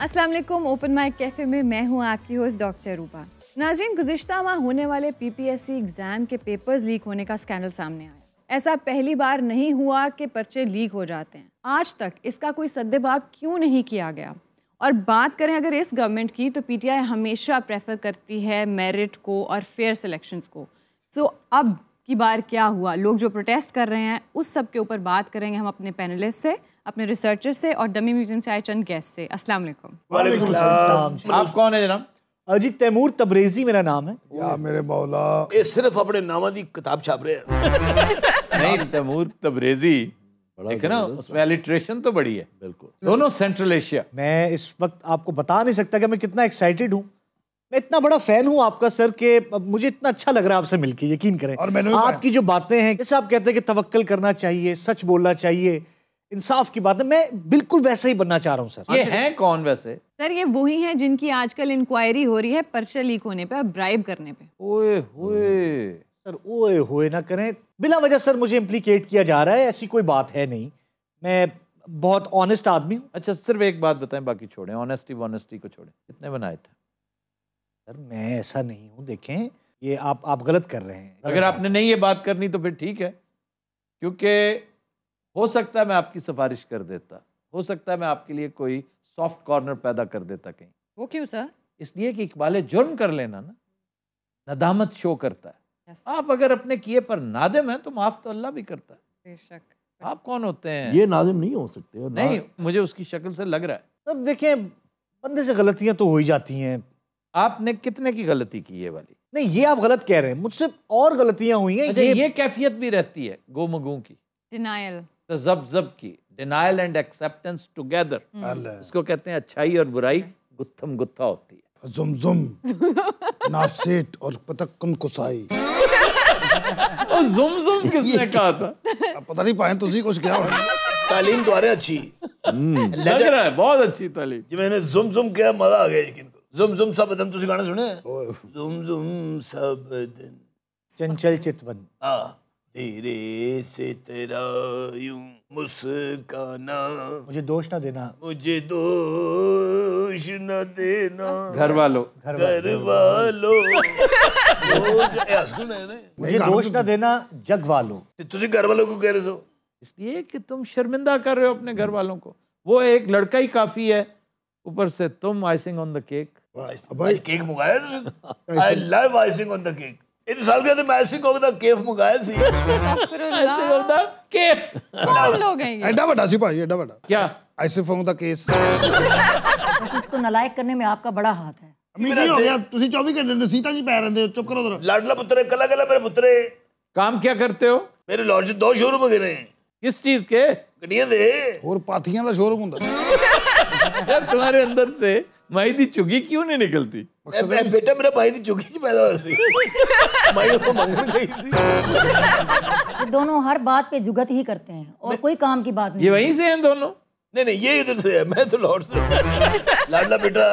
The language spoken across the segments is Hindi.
असलम ओपन माइक कैफ़े में मैं हूँ आपकी होस्ट डॉक्टर रूपा नाजरीन गुजशत माह होने वाले पीपीएससी एग्ज़ाम के पेपर्स लीक होने का स्कैंडल सामने आया ऐसा पहली बार नहीं हुआ कि पर्चे लीक हो जाते हैं आज तक इसका कोई सद्देबाब क्यों नहीं किया गया और बात करें अगर इस गवर्नमेंट की तो आई हमेशा प्रेफर करती है मेरिट को और फेयर सेलेक्शन को सो अब की बार क्या हुआ लोग जो प्रोटेस्ट कर रहे हैं उस सब के ऊपर बात करेंगे हम अपने पैनलिस्ट से अपने रिसर्चर से और डमी म्यूजियम से आए चंद गेस्ट से अस्सलाम वालेकुम आप कौन है जनाब अजी तैमूर तबरेजी मेरा नाम है या मेरे मौला ये सिर्फ अपने नामा की किताब छाप रहे हैं नहीं तैमूर तबरेजी देखो ना उसमें एलिट्रेशन तो बड़ी है बिल्कुल दोनों सेंट्रल एशिया मैं इस वक्त आपको बता नहीं सकता कि मैं कितना एक्साइटेड हूँ मैं इतना बड़ा फैन हूँ आपका सर के मुझे इतना अच्छा लग रहा है आपसे मिलकर यकीन करें और मैंने आपकी जो बातें हैं जैसे आप कहते हैं कि तवक्ल करना चाहिए सच बोलना चाहिए इंसाफ की बात है मैं बिल्कुल वैसे ही बनना चाह रहा हूँ सर ये हैं कौन वैसे सर ये वही हैं जिनकी आजकल इंक्वायरी हो रही है पर्चा लीक होने पे और ब्राइब करने पे ओए होए सर ओए होए ना करें बिना वजह सर मुझे इम्प्लीकेट किया जा रहा है ऐसी कोई बात है नहीं मैं बहुत ऑनेस्ट आदमी हूँ अच्छा सिर्फ एक बात बताएं बाकी छोड़े ऑनेस्टी वॉनेस्टी को छोड़े कितने बनाए थे सर मैं ऐसा नहीं हूँ देखें ये आप आप गलत कर रहे हैं अगर आपने नहीं ये बात करनी तो फिर ठीक है क्योंकि हो सकता है मैं आपकी सिफारिश कर देता हो सकता है मैं आपके लिए कोई सॉफ्ट कॉर्नर पैदा कर देता कहीं वो क्यों सर इसलिए कि इकबाल जुर्म कर लेना ना नदामत शो करता है yes. आप अगर अपने किए पर नादिम हैं तो माफ तो अल्लाह भी करता है बेशक आप कौन होते हैं ये नाजिम नहीं हो सकते नहीं मुझे उसकी शक्ल से लग रहा है तब देखें बंदे से गलतियां तो हो ही जाती हैं आपने कितने की गलती की ये वाली नहीं ये आप गलत कह रहे हैं मुझसे और गलतियां हुई हैं अच्छा, ये, ये कैफियत भी रहती है गोमगू की डिनाइल तजब्जब तो की डिनाइल एंड एक्सेप्टेंस टुगेदर इसको कहते हैं अच्छाई और बुराई गुत्थम गुत्था होती है जुम जुम नासेट और पतक्कन कुसाई और जुम जुम किसने कहा था पता नहीं पाए तुझे कुछ क्या तालीम तो तुम्हारे अच्छी हम्म, लग रहा है बहुत अच्छी तालीम जी मैंने जुम जुम किया मजा आ गया लेकिन जुम जुम सब दिन तुझे गाने सुने जुम जुम सब दिन चंचल चितवन हाँ तेरे से तेरा यू मुस्काना मुझे दोष ना देना मुझे दोष ना देना घर वालों घर वालों मुझे दोष ना देना जग वालों तो तुझे घर वालों को कह रहे हो इसलिए कि तुम शर्मिंदा कर रहे हो अपने घर वालों को वो एक लड़का ही काफी है ऊपर से तुम icing on the cake cake मंगाया I love icing on the cake ඉති සල්ගද මෑසි කොවද කේෆ් मुकाया सी केफ लोग हैं ये डबट आसिफ ये डबट क्या आसिफ हूं द केस इसको नलायक करने में आपका बड़ा हाथ है ਮੀਡੀਆ ਹੋ ਗਿਆ ਤੁਸੀਂ 24 ਘੰਟੇ ਨਸੀਤਾ ਜੀ ਪੈ ਰਹਿੰਦੇ ਹੋ ਚੁੱਪ ਕਰੋ ਜ਼ਰਾ ਲਾਡਲਾ ਪੁੱਤਰੇ ਕੱਲਾ ਕੱਲਾ ਮੇਰੇ ਪੁੱਤਰੇ काम क्या करते हो ਮੇਰੇ ਲੌਜ ਦੋ ਸ਼ੋਰੂਮ ਹੈਗੇ ਨੇ किस चीज के ਗੱਡੀਆਂ ਦੇ ਹੋਰ ਪਾਥੀਆਂ ਦਾ ਸ਼ੋਰੂਮ ਹੁੰਦਾ ਯਾਰ तुम्हारे अंदर से माई दी चुगी क्यों नहीं निकलती बेटा मेरा भाई दी चुगी पैदा हुई तो दोनों हर बात पे जुगत ही करते हैं और कोई काम की बात नहीं ये वहीं से हैं दोनों नहीं नहीं ये इधर से है मैं तो लाहौर से लाडला बेटा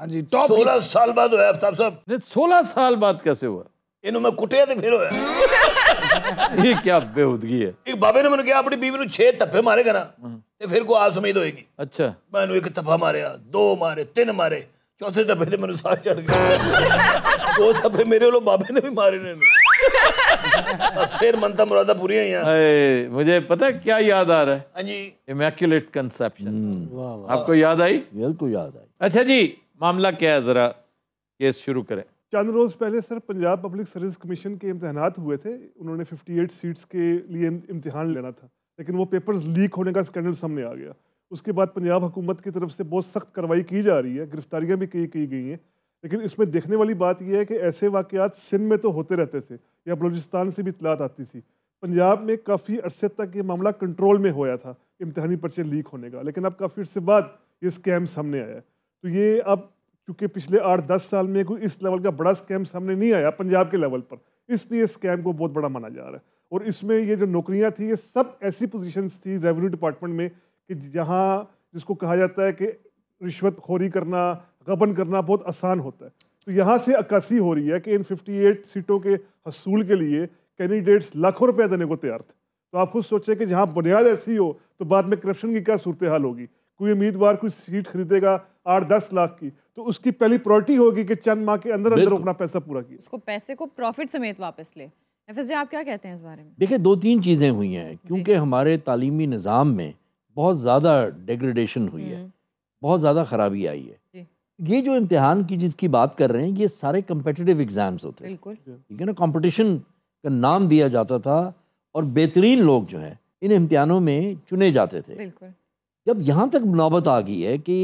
हाँ जी टॉप सोलह साल बाद होया आफ्ताब साहब सोलह साल बाद कैसे हुआ इन्हों में कुटिया तो फिर हुआ ये क्या बेहूदगी है एक बाबे ने मैंने कहा अपनी बीवी छे थप्पे मारेगा ना हम्म। फिर को आज समीद होगी अच्छा मैंने एक थप्पा मारिया दो मारे तीन मारे चौथे थप्पे से मैंने सार चढ़ गया दो थप्पे मेरे वालों बाबे ने भी मारे ने फिर मनता मुरादा पूरी है मुझे पता है क्या याद आ रहा है हाँ जी इमेकुलेट हम्म। कंसेप्शन आपको याद आई बिल्कुल याद आई अच्छा जी मामला क्या है जरा केस शुरू करें चंद रोज़ पहले sir Punjab public service commission के इम्तहान हुए थे उन्होंने 58 सीट्स के लिए इम्तहान लेना था लेकिन वो पेपर्स लीक होने का स्कैंडल सामने आ गया उसके बाद पंजाब हुकूमत की तरफ से बहुत सख्त कार्रवाई की जा रही है गिरफ्तारियाँ भी की गई हैं लेकिन इसमें देखने वाली बात यह है कि ऐसे वाक़ात सिंध में तो होते रहते थे या बलोचिस्तान से भी इतलात आती थी पंजाब में काफ़ी अरसे तक ये मामला कंट्रोल में होया था इम्तहानी पर्चे लीक होने का लेकिन अब काफ़ी अर्से बाद ये स्कैम सामने आया तो ये अब चूंकि पिछले आठ दस साल में कोई इस लेवल का बड़ा स्कैम सामने नहीं आया पंजाब के लेवल पर इसलिए स्कैम को बहुत बड़ा माना जा रहा है और इसमें ये जो नौकरियां थी ये सब ऐसी पोजीशंस थी रेवेन्यू डिपार्टमेंट में कि जहाँ जिसको कहा जाता है कि रिश्वत खोरी करना गबन करना बहुत आसान होता है तो यहाँ से अक्कासी हो रही है कि इन फिफ्टी सीटों के हसूल के लिए कैंडिडेट्स लाखों रुपया देने को तैयार थे तो आप खुद सोचें कि जहाँ बुनियाद ऐसी हो तो बाद में करप्शन की क्या सूरत हाल होगी कोई उम्मीदवार कुछ सीट खरीदेगा आठ दस लाख की तो उसकी पहली प्रायोरिटी होगी कि चंद माह के अंदर अंदर अपना पैसा पूरा किया उसको पैसे को प्रॉफिट समेत वापस ले जी आप क्या कहते हैं इस बारे में देखिए दो तीन चीज़ें हुई हैं क्योंकि हमारे तालीमी निज़ाम में बहुत ज़्यादा डिग्रेडेशन हुई है हम्म। बहुत ज़्यादा ख़राबी आई है ये जो इम्तिहान की जिसकी बात कर रहे हैं ये सारे कम्पटिटिव एग्ज़ाम्स होते हैं ठीक है ना कॉम्पटिशन का नाम दिया जाता था और बेहतरीन लोग जो हैं इन इम्तिहानों में चुने जाते थे जब यहाँ तक नौबत आ गई है कि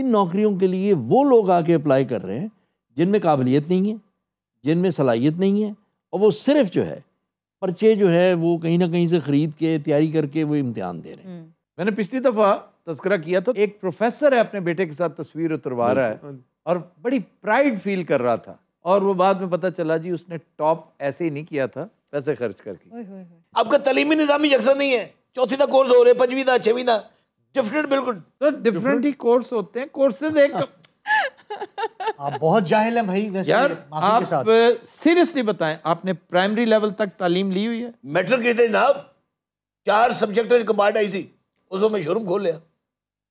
इन नौकरियों के लिए वो लोग आके अप्लाई कर रहे हैं जिनमें काबिलियत नहीं है जिनमें सलाहियत नहीं है और वो सिर्फ जो है पर्चे जो है वो कहीं ना कहीं से ख़रीद के तैयारी करके वो इम्तहान दे रहे हैं हम्म। मैंने पिछली दफ़ा तस्करा किया था एक प्रोफेसर है अपने बेटे के साथ तस्वीर उतरवा रहा है और बड़ी प्राइड फील कर रहा था और वो बाद में पता चला जी उसने टॉप ऐसे ही नहीं किया था पैसे खर्च करके आपका तलीमी निज़ाम ही यकसर नहीं है चौथी का कोर्स हो रहे पंचवीं का छवीं का डिफरेंट बिल्कुल तो डिफरेंट ही कोर्स होते हैं कोर्सेज एक आप बहुत जाहिल हैं भाई वैसे यार आप सीरियसली बताएं आपने प्राइमरी लेवल तक तालीम ली हुई है मैट्रिक के थे जनाब चार सब्जेक्ट कंबार्ट आई थी उसको मैं शोरूम खोल लिया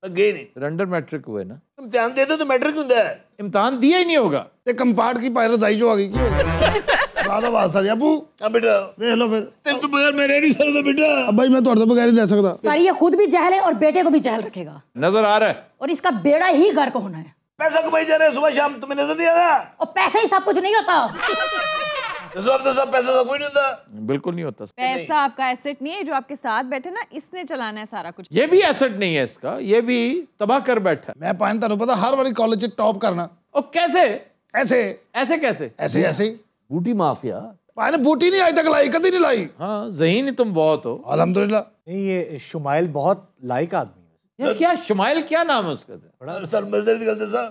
गए नहीं रंडर मैट्रिक हुए ना इम्तिहान दे दो तो मैट्रिक होता है इम्तिहान दिया ही नहीं होगा ते कंपार्ट की पायरस आई जो आ गई की ਸਾਲਾ ਆਵਾਜ਼ ਆ ਬੂ ਆ ਬੇਟਾ ਵੇਖ ਲਓ ਫਿਰ ਤੇਰੇ ਤੋਂ ਬਗੈਰ ਮੈਂ ਰਹਿ ਨਹੀਂ ਸਕਦਾ ਬੇਟਾ अब भाई मैं थोड़े तो बगैर नहीं रह सकता पर ये खुद भी जहल है और बेटे को भी जहल रखेगा नजर आ रहा है और इसका बेड़ा ही घर को होना है पैसा कमाई जा रहे हैं सुबह शाम तुम्हें नजर नहीं आ रहा और पैसे ही सब कुछ नहीं होता सब तो सब पैसा सब कोई नहीं होता बिल्कुल नहीं होता पैसा आपका एसेट नहीं है जो आपके साथ बैठे ना इसने चलाना है सारा कुछ ये भी एसेट नहीं है इसका ये भी तबाह कर बैठा मैं पाइन तेन पता हर वाली कॉलेज टॉप करना और कैसे ऐसे ऐसे कैसे ऐसे ऐसे बूटी माफिया मैंने बूटी नहीं आज तक लाई कभी नहीं लाई हाँ जहीन तुम बहुत हो अलहमदुल्ला नहीं ये शुमाइल बहुत लाइक आदमी है क्या शुमाइल क्या नाम है उसका बड़ा सर निकलते सर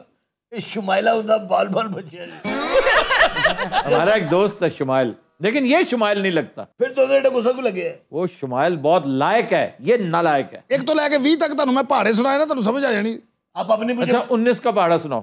हमारा एक दोस्त है शुमाइल लेकिन ये शुमाइल नहीं लगता फिर तो बेटे गुस्सा को लगे वो शुमाइल बहुत लायक है ये नालायक है एक तो लायक है वी तक तो मैं पहाड़े सुनाए ना तुम समझ आ जानी आप अपनी अच्छा उन्नीस का पहाड़ा सुनाओ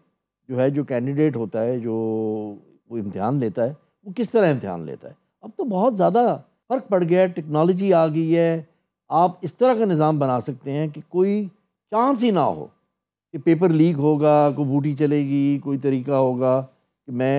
जो है जो कैंडिडेट होता है जो वो इम्तहान लेता है वो किस तरह इम्तहान लेता है अब तो बहुत ज़्यादा फ़र्क पड़ गया है टेक्नोलॉजी आ गई है आप इस तरह का निज़ाम बना सकते हैं कि कोई चांस ही ना हो कि पेपर लीक होगा कोई बूटी चलेगी कोई तरीका होगा कि मैं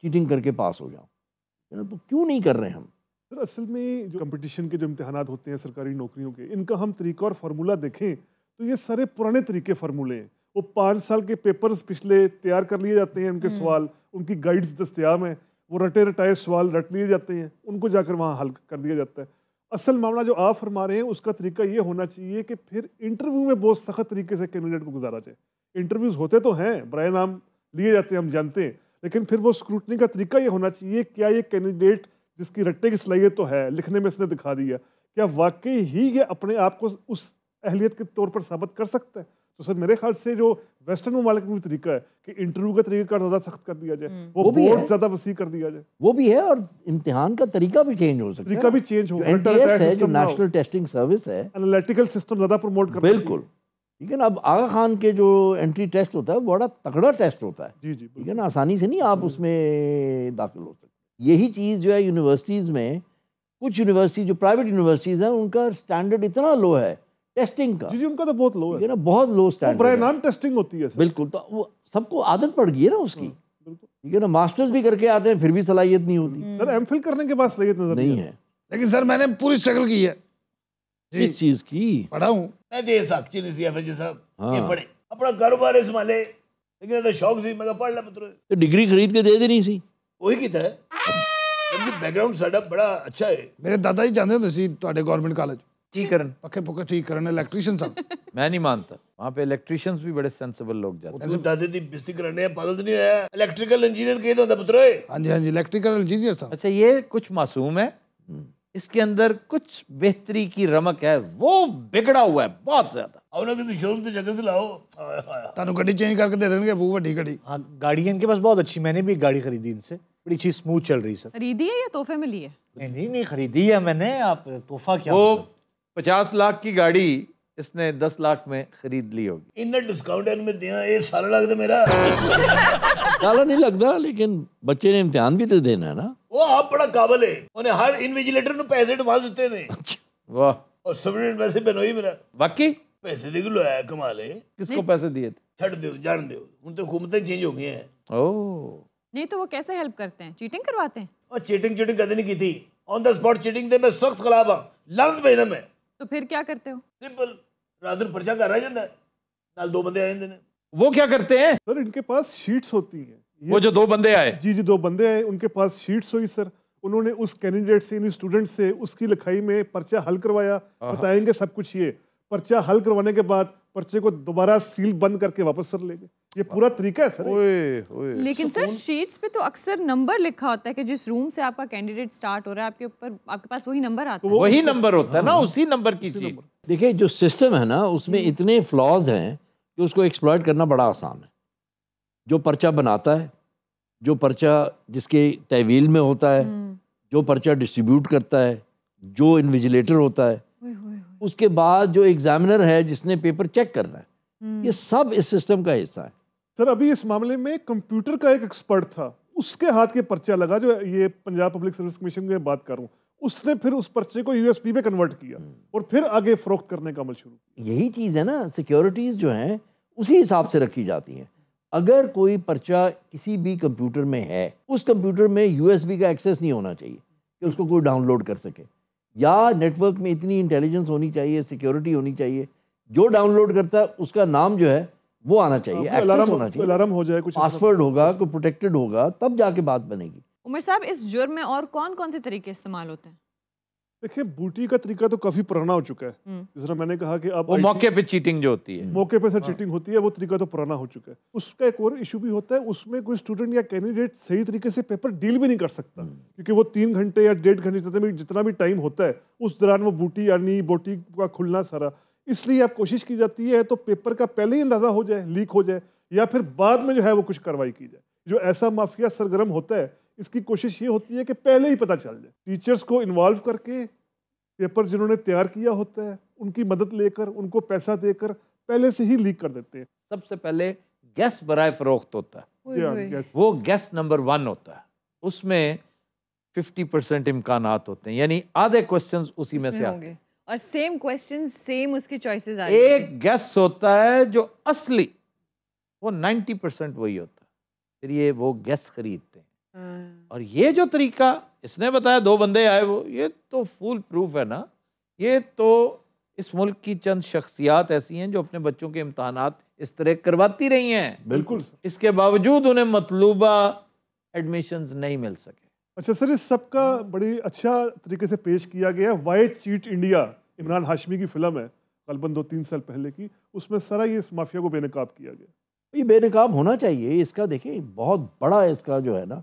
चीटिंग करके पास हो जाऊँ ना तो क्यों नहीं कर रहे हम सर असल में जो कंपटीशन के जो इम्तहान होते हैं सरकारी नौकरियों के इनका हम तरीका और फार्मूला देखें तो ये सारे पुराने तरीके फार्मूले हैं वो पाँच साल के पेपर्स पिछले तैयार कर लिए जाते हैं उनके हम्म। सवाल उनकी गाइड्स दस्तियाब हैं वो रटे रटाए सवाल रट लिए जाते हैं उनको जाकर वहाँ हल कर दिया जाता है असल मामला जो आप फरमा रहे हैं उसका तरीका ये होना चाहिए कि फिर इंटरव्यू में बहुत सख्त तरीके से कैंडिडेट को गुजारा जाए इंटरव्यूज़ होते तो हैं बर नाम लिए जाते हैं हम जानते हैं लेकिन फिर वो स्क्रूटनी का तरीका ये होना चाहिए क्या ये कैंडिडेट जिसकी रट्टे की सलाहियत तो है लिखने में इसने दिखा दिया क्या वाकई ही ये अपने आप को उस अहलियत के तौर पर साबित कर सकता है तो सर मेरे ख्याल से जो वेस्टर्न ममालिक में भी तरीका है कि इंटरव्यू का तरीका ज़्यादा सख्त कर दिया जाए हम्म। वो, वो बोर्ड ज़्यादा वसी कर दिया जाए वो भी है और इम्तिहान का तरीका भी चेंज हो सकता है तरीका भी चेंज हो नेशनल टेस्टिंग सर्विस है एनालिटिकल सिस्टम ज़्यादा प्रमोट कर बिल्कुल ठीक है ना अब आगा खान के जो एंट्री टेस्ट होता है बड़ा तगड़ा टेस्ट होता है जी जी ठीक है ना आसानी से नहीं आप हम्म। उसमें दाखिल हो सकते यही चीज़ जो है यूनिवर्सिटीज़ में कुछ यूनिवर्सिटी जो प्राइवेट यूनिवर्सिटीज़ हैं उनका स्टैंडर्ड इतना लो है टेस्टिंग का जी जी उनका तो बहुत लो है ना बहुत लो स्टैंड ब्रांड नाम टेस्टिंग होती है बिल्कुल तो वो सबको आदत पड़ गई है ना उसकी हाँ, ठीक है ना मास्टर्स भी करके आते हैं फिर भी सलाहियत नहीं होती सर एम हम्म। करने के बाद सलाहियत नजर नहीं है लेकिन सर मैंने पूरी स्ट्रगल की है किस चीज की पढ़ा हूँ मैं दे साक्षी नहीं सी जी साहब हाँ। ये पढ़े अपना कारोबार इस माले लेकिन तो शौक सी मैं पढ़ ला पुत्र तो डिग्री खरीद के दे देनी सी वही ਕੀਤਾ ਹੈ बैकग्राउंड सेटअप बड़ा अच्छा है मेरे ਦਾਦਾ ਜੀ ਜਾਂਦੇ ਹੁੰਦੇ तो गवर्नमेंट कॉलेज पक्के पक्के टी इलेक्ट्रिशियन मैं नहीं मानता वहां पे इलेक्ट्रिशियंस भी बड़े सेंसिबल लोग जाते हैं दी करने पागल तो नहीं तो है इलेक्ट्रिकल इंजीनियर पुत्र हाँ जी हाँ जी इलेक्ट्रिकल इंजीनियर अच्छा ये कुछ मासूम है इसके अंदर कुछ बेहतरी की रमक है वो बिगड़ा हुआ है बहुत ज्यादा ਉਹਨਾਂ ਕਿਸੇ ਸ਼ੋਰੂਮ ਤੇ ਚੱਕਰ ਤੇ ਲਾਓ ਤੁਹਾਨੂੰ ਗੱਡੀ ਚੇਂਜ ਕਰਕੇ ਦੇ ਦੇਣਗੇ ਬਹੁਤ ਵੱਡੀ ਗੱਡੀ ਹਾਂ गाड़ी खरीदी इनसे बड़ी अच्छी स्मूथ चल रही सर खरीदी है या तोहफे में ली है नहीं, नहीं खरीदी है मैंने आप तोहफा क्या वो मतलब? पचास लाख की गाड़ी इसने दस लाख में खरीद ली होगी इन्हें डिस्काउंट में दिया ये सारा लग दे तो मेरा काला नहीं लगता लेकिन बच्चे ने इम्तिहान भी तो देना है ना वो आप बड़ा काबिल है उन्हें हर इन्विजिलेटर ਨੂੰ ਪੈਸੇ ਐਡਵਾਂਸ ਦਿੱਤੇ ਨੇ ਵਾਹ ਔਰ ਸਬਰੇਟ ਵੈਸੇ बनोई मेरा बाकी पैसे ਦੇ ਕਿਲੋ आया कमाल है किसको पैसे दिए थे ਛੱਡ दे जान दे उन तो ਹਕੂਮਤਾਂ चेंज हो ਗਈਆਂ हैं ओ नहीं तो वो कैसे हेल्प करते हैं चीटिंग करवाते हैं और चीटिंग चीटिंग कदे नहीं की थी ऑन द स्पॉट चीटिंग दे मैं सख्त खिलाफ हूं लंद भेजना मैं तो फिर क्या करते हो सिंपल ਰਾਤ ਨੂੰ ਪਰਚਾ ਕਰ ਆ ਜਾਂਦਾ ਨਾਲ ਦੋ ਬੰਦੇ ਆ वो क्या करते हैं सर इनके पास शीट्स होती हैं वो जो दो बंदे आए जी जी दो बंदे आए उनके पास शीट्स हुई सर उन्होंने उस कैंडिडेट से इन स्टूडेंट से उसकी लिखाई में पर्चा हल करवाया बताएंगे सब कुछ ये पर्चा हल करवाने के बाद पर्चे को दोबारा सील बंद करके वापस सर ले गए ये पूरा तरीका है सर ओए, ओए। लेकिन तो सर शीट्स पे तो अक्सर नंबर लिखा होता है कि जिस रूम से आपका कैंडिडेट स्टार्ट हो रहा है आपके ऊपर आपके पास वही नंबर आता तो है वही नंबर होता है ना हाँ, उसी नंबर की चीज देखिए जो सिस्टम है ना उसमें हम्म। इतने फ्लॉज हैं कि उसको एक्सप्लॉयट करना बड़ा आसान है जो पर्चा बनाता है जो पर्चा जिसके तहवील में होता है हम्म। जो पर्चा डिस्ट्रीब्यूट करता है जो इन्विजिलेटर होता है उसके बाद जो एग्जामिनर है जिसने पेपर चेक करना है हम्म। ये सब इस सिस्टम का हिस्सा है सर अभी इस मामले में कंप्यूटर का एक एक्सपर्ट था उसके हाथ के पर्चा लगा जो ये पंजाब पब्लिक सर्विस कमीशन की बात कर रहा हूँ उसने फिर उस पर्चे को यूएसपी पे कन्वर्ट किया हम्म। और फिर आगे फरोख्त करने का अमल शुरू यही चीज़ है ना सिक्योरिटीज़ जो हैं उसी हिसाब से रखी जाती हैं अगर कोई पर्चा किसी भी कंप्यूटर में है उस कंप्यूटर में यूएसबी का एक्सेस नहीं होना चाहिए कि उसको कोई डाउनलोड कर सके या नेटवर्क में इतनी इंटेलिजेंस होनी चाहिए सिक्योरिटी होनी चाहिए जो डाउनलोड करता है उसका नाम जो है वो आना चाहिए एक्सेस हाँ, होना चाहिए अलार्म हो जाए कुछ पासवर्ड होगा कोई प्रोटेक्टेड होगा तब जाके बात बनेगी उमर साहब इस जुर्म में और कौन कौन से तरीके इस्तेमाल होते हैं देखिए बूटी का तरीका तो काफी पुराना हो चुका है हम्म। जिस तरह मैंने कहा कि अब वो मौके पे चीटिंग जो होती है मौके पे सर चीटिंग हाँ। होती है वो तरीका तो पुराना हो चुका है उसका एक और इशू भी होता है उसमें कोई स्टूडेंट या कैंडिडेट सही तरीके से पेपर डील भी नहीं कर सकता हम्म। क्योंकि वो तीन घंटे या डेढ़ घंटे जितना भी जितना भी टाइम होता है उस दौरान वो बूटी यानी बोटी का खुलना सारा इसलिए आप कोशिश की जाती है तो पेपर का पहले ही अंदाजा हो जाए लीक हो जाए या फिर बाद में जो है वो कुछ कार्रवाई की जाए जो ऐसा माफिया सरगर्म होता है इसकी कोशिश ये होती है कि पहले ही पता चल जाए टीचर्स को इन्वॉल्व करके पेपर जिन्होंने तैयार किया होता है उनकी मदद लेकर उनको पैसा देकर पहले से ही लीक कर देते हैं सबसे पहले गैस बरए फरोख्त होता है वो गैस नंबर वन होता है उसमें फिफ्टी परसेंट इम्कान होते हैं यानी आधे क्वेश्चन उसी में से आते हैं और सेम क्वेश्चन सेम उसके चॉइसेस आते हैं एक गैस होता है जो असली वो नाइन्टी परसेंट वही होता है फिर ये वो गैस खरीदते हैं और ये जो तरीका इसने बताया दो बंदे आए वो ये तो फुल प्रूफ है ना ये तो इस मुल्क की चंद शख्सियात ऐसी हैं जो अपने बच्चों के इम्तहान इस तरह करवाती रही हैं बिल्कुल इसके बावजूद उन्हें मतलूबा एडमिशन नहीं मिल सके अच्छा सर इस सब का बड़ी अच्छा तरीके से पेश किया गया है चीट इंडिया इमरान हाशमी की फिल्म है गलबन दो तीन साल पहले की उसमें सारा ये इस माफिया को बेनकाब किया गया ये बेनकाब होना चाहिए इसका देखिए बहुत बड़ा इसका जो है ना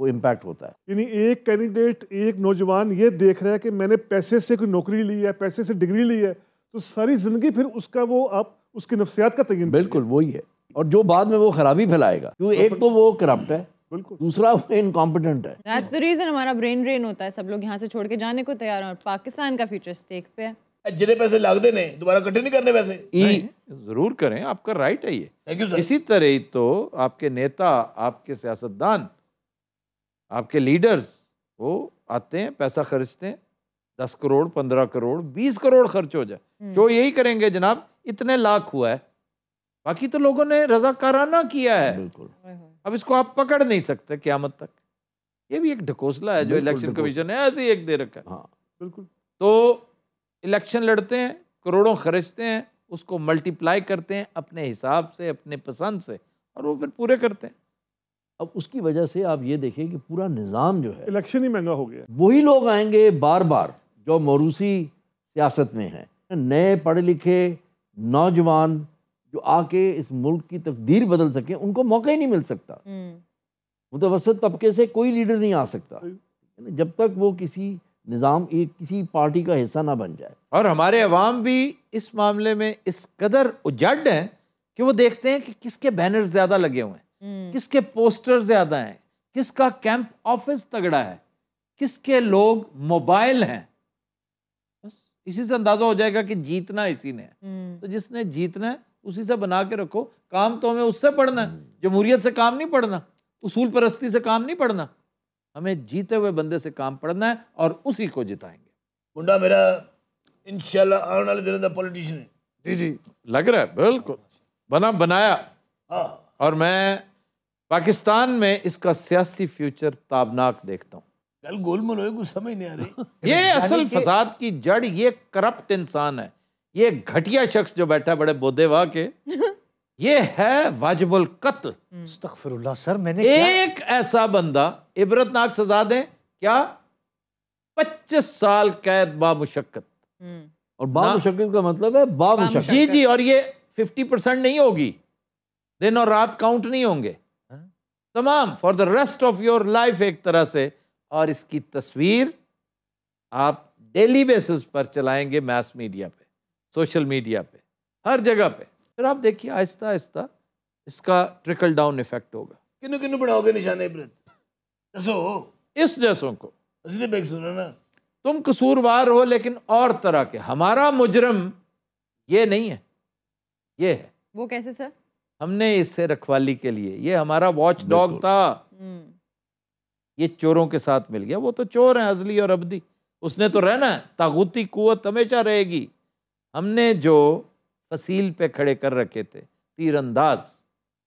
वो इम्पैक्ट होता है यानी एक कैंडिडेट एक नौजवान ये देख रहा है कि मैंने पैसे से कोई नौकरी ली है पैसे से डिग्री ली है तो सारी ज़िंदगी फिर उसका वो आप उसकी नफसियात का तयन बिल्कुल वही है और जो बाद में वो खराबी फैलाएगा क्योंकि एक तो वो करप्ट है दूसरा इनकॉम्पिटेंट है That's the reason हमारा ब्रेन ड्रेन होता है सब लोग यहाँ से छोड़ के जाने को तैयार हैं और पाकिस्तान का फ्यूचर स्टेक पे है जिन्हें पैसे लाग नहीं दोबारा कटे नहीं करने पैसे नहीं। जरूर करें आपका राइट है ये इसी तरह ही तो आपके नेता आपके सियासतदान आपके लीडर्स वो आते हैं पैसा खर्चते हैं दस करोड़ पंद्रह करोड़ बीस करोड़ खर्च हो जाए हम्म। जो यही करेंगे जनाब इतने लाख हुआ है बाकी तो लोगों ने रजाकाराना किया है बिल्कुल अब इसको आप पकड़ नहीं सकते क्यामत तक ये भी एक ढकोसला है जो इलेक्शन कमीशन ने ऐसे ही एक दे रखा है हाँ बिल्कुल तो इलेक्शन लड़ते हैं करोड़ों खर्चते हैं उसको मल्टीप्लाई करते हैं अपने हिसाब से अपने पसंद से और वो फिर पूरे करते हैं अब उसकी वजह से आप ये देखें कि पूरा निज़ाम जो है इलेक्शन ही महंगा हो गया वही लोग आएंगे बार बार जो मौरूसी सियासत में हैं नए पढ़े लिखे नौजवान जो आके इस मुल्क की तकदीर बदल सकें उनको मौका ही नहीं मिल सकता हम्म। मुतवसत तबके से कोई लीडर नहीं आ सकता जब तक वो किसी निज़ाम एक किसी पार्टी का हिस्सा ना बन जाए और हमारे अवाम भी इस मामले में इस कदर उजड हैं कि वो देखते हैं कि किसके बैनर ज़्यादा लगे हुए हैं हम्म। किसके पोस्टर ज्यादा हैं किसका कैंप ऑफिस तगड़ा है किसके लोग मोबाइल हैं इसी से अंदाजा हो जाएगा कि जीतना इसी ने हम्म। तो जिसने जीतना है उसी से बना के रखो काम तो हमें उससे पढ़ना है हम्म। जमहूरियत से काम नहीं पढ़ना उसूल परस्ती से काम नहीं पढ़ना हमें जीते हुए बंदे से काम पढ़ना है और उसी को जिताएंगे मुंडा मेरा इंशाल्लाह आने वाले दिनों का पॉलिटिशियन है जी जी लग रहा है बिल्कुल बना बनाया हाँ। और मैं पाकिस्तान में इसका सियासी फ्यूचर ताबनाक देखता हूँ कल गोलमल कुछ समझ नहीं आ रही ये असल फसाद की जड़ ये करप्ट इंसान है ये घटिया शख्स जो बैठा बड़े बोधे वाह के ये है वाजिबुल कत्ल हम्म। सर मैंने एक क्या? ऐसा बंदा इबरतनाक सजा दे क्या पच्चीस साल कैद बामुशक्कत हम्म। और बामुशक्कत का मतलब है बामुशक्कत जी जी और ये फिफ्टी परसेंट नहीं होगी दिन और रात काउंट नहीं होंगे तमाम for the rest of your life एक तरह से और इसकी तस्वीर आप डेली बेसिस पर चलाएंगे मैस मीडिया पे सोशल मीडिया पे हर जगह पे फिर आप देखिए आहिस्ता आहिस्ता इसका ट्रिकल डाउन इफेक्ट होगा किन किन बढ़ाओगे निशाने इबरत इस जैसों को ना तुम कसूरवार हो लेकिन और तरह के हमारा मुजरम ये नहीं है ये है वो कैसे सर हमने इससे रखवाली के लिए ये हमारा वॉच डॉग था हम्म। ये चोरों के साथ मिल गया वो तो चोर है अजली और अबदी उसने तो रहना है तागुती कुत हमेशा रहेगी हमने जो फसील पे खड़े कर रखे थे तीरंदाज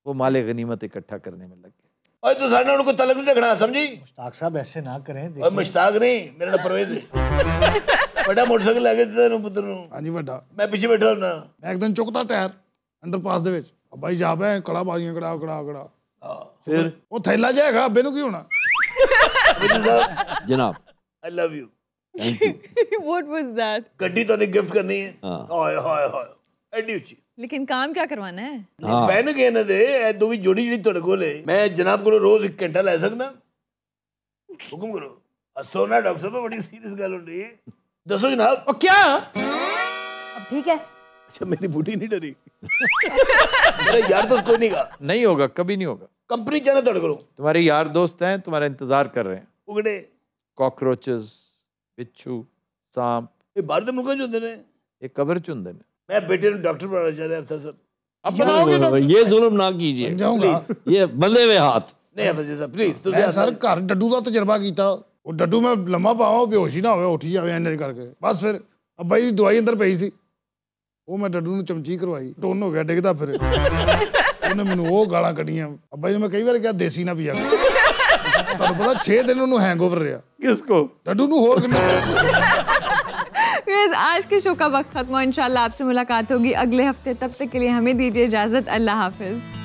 वो माले गनीमत इकट्ठा करने में लग गए तो साढ़े उनको तलब नहीं रखना समझी मुश्ताक साहब ऐसे ना करें और मुश्ताक नहीं मेरा ना परवेज बड़ा मोटरसाइकिल लगे थे पुत्र हाँ जी बड़ा मैं पीछे बैठा ना मैं एक दिन चुकता टायर अंडरपास पास ਬਾਈ ਬੈ ਕੜਾ ਬਾਜੀਆਂ ਕੜਾ ਕੜਾ ਕੜਾ ਫਿਰ ਉਹ ਥੈਲਾ ਜਿਹਾ ਹੈਗਾ ਅੱਬੇ ਨੂੰ ਕੀ ਹੋਣਾ ਜਨਾਬ I love you thank you what was that ਗੱਡੀ ਤੁਹਾਨੂੰ ਗਿਫਟ ਕਰਨੀ ਹੈ ਹਾਏ ਹਾਏ ਹਾਏ ਐਡੀ ਉੱਚੀ ਲੇਕਿਨ ਕੰਮ ਕੀ ਕਰਵਾਣਾ ਹੈ ਫੈਨ ਗੇਨ ਦੇ ਇਹ ਦੋਵੀਂ ਵੀ ਜੋੜੀ ਜਿਹੜੀ ਤੁਹਾਡੇ ਕੋਲ ਹੈ ਮੈਂ ਜਨਾਬ ਕੋਲ ਰੋਜ਼ 1 ਘੰਟਾ ਲੈ ਸਕਦਾ ਹੁਕਮ ਕਰੋ ਅਸੋ ਨਾ ਡਾਕਟਰ ਸਾਹਿਬ ਬੜੀ ਸੀਰੀਅਸ ਗੱਲ ਹੁੰਦੀ ਹੈ ਦੱਸੋ ਜਨਾਬ ਉਹ ਕੀ ਠੀਕ ਹੈ अच्छा मेरी बूटी नहीं डरी मेरा यार दोस्त कोई नहीं कहा नहीं होगा कभी नहीं होगा कंपनी जाना तड़ करो तुम्हारे यार दोस्त हैं तुम्हारा इंतजार कर रहे हैं उगड़े कॉकरोचेस बिच्छू सांप ये बाहर दे मुल्क चुन देने ये कब्र चुन देने मैं बेटे ने डॉक्टर बनाना चाह रहा था सर अब बनाओगे ये जुल्म ना कीजिए ये बंदे हुए हाथ नहीं ਨਹੀਂ ਅਫਜ਼ਲ प्लीज ਪਲੀਜ਼ ਤੁਸੀਂ सर घर डड्डू ਦਾ ਤਜਰਬਾ ਕੀਤਾ वो डड्डू ਮੈਂ ਲੰਮਾ ਪਾਵਾਂ बेहोशी ना ਹੋਵੇ ਉੱਠ ਜਾਵੇ ਐਨੇ करके बस फिर अब भाई दवाई अंदर पई सी ਉਹ ਮੈਂ ਡੱਡੂ ਨੂੰ ਚਮਚੀ ਕਰਵਾਈ ਟੋਨ ਹੋ ਗਿਆ ਡਿੱਗਦਾ ਫਿਰ ਉਹਨੇ ਮੈਨੂੰ ਉਹ ਗਾਲਾਂ ਕੱਢੀਆਂ ਅੱਬਾ ਜੀ ਮੈਂ ਕਈ ਵਾਰ ਕਿਹਾ ਦੇਸੀ ਨਾ ਪੀਆ ਤੁਹਾਨੂੰ ਪਤਾ 6 ਦਿਨ ਉਹਨੂੰ ਹੈਂਗਓਵਰ ਰਿਹਾ ਕਿਸ ਕੋ ਡੱਡੂ ਨੂੰ ਹੋਰ ਕਿੰਨਾ गाइस आज के शो का वक्त खत्म हुआ इंशाल्लाह आपसे मुलाकात होगी अगले हफ्ते तब तक के लिए हमें दीजिए इजाज़त अल्लाह हाफिज़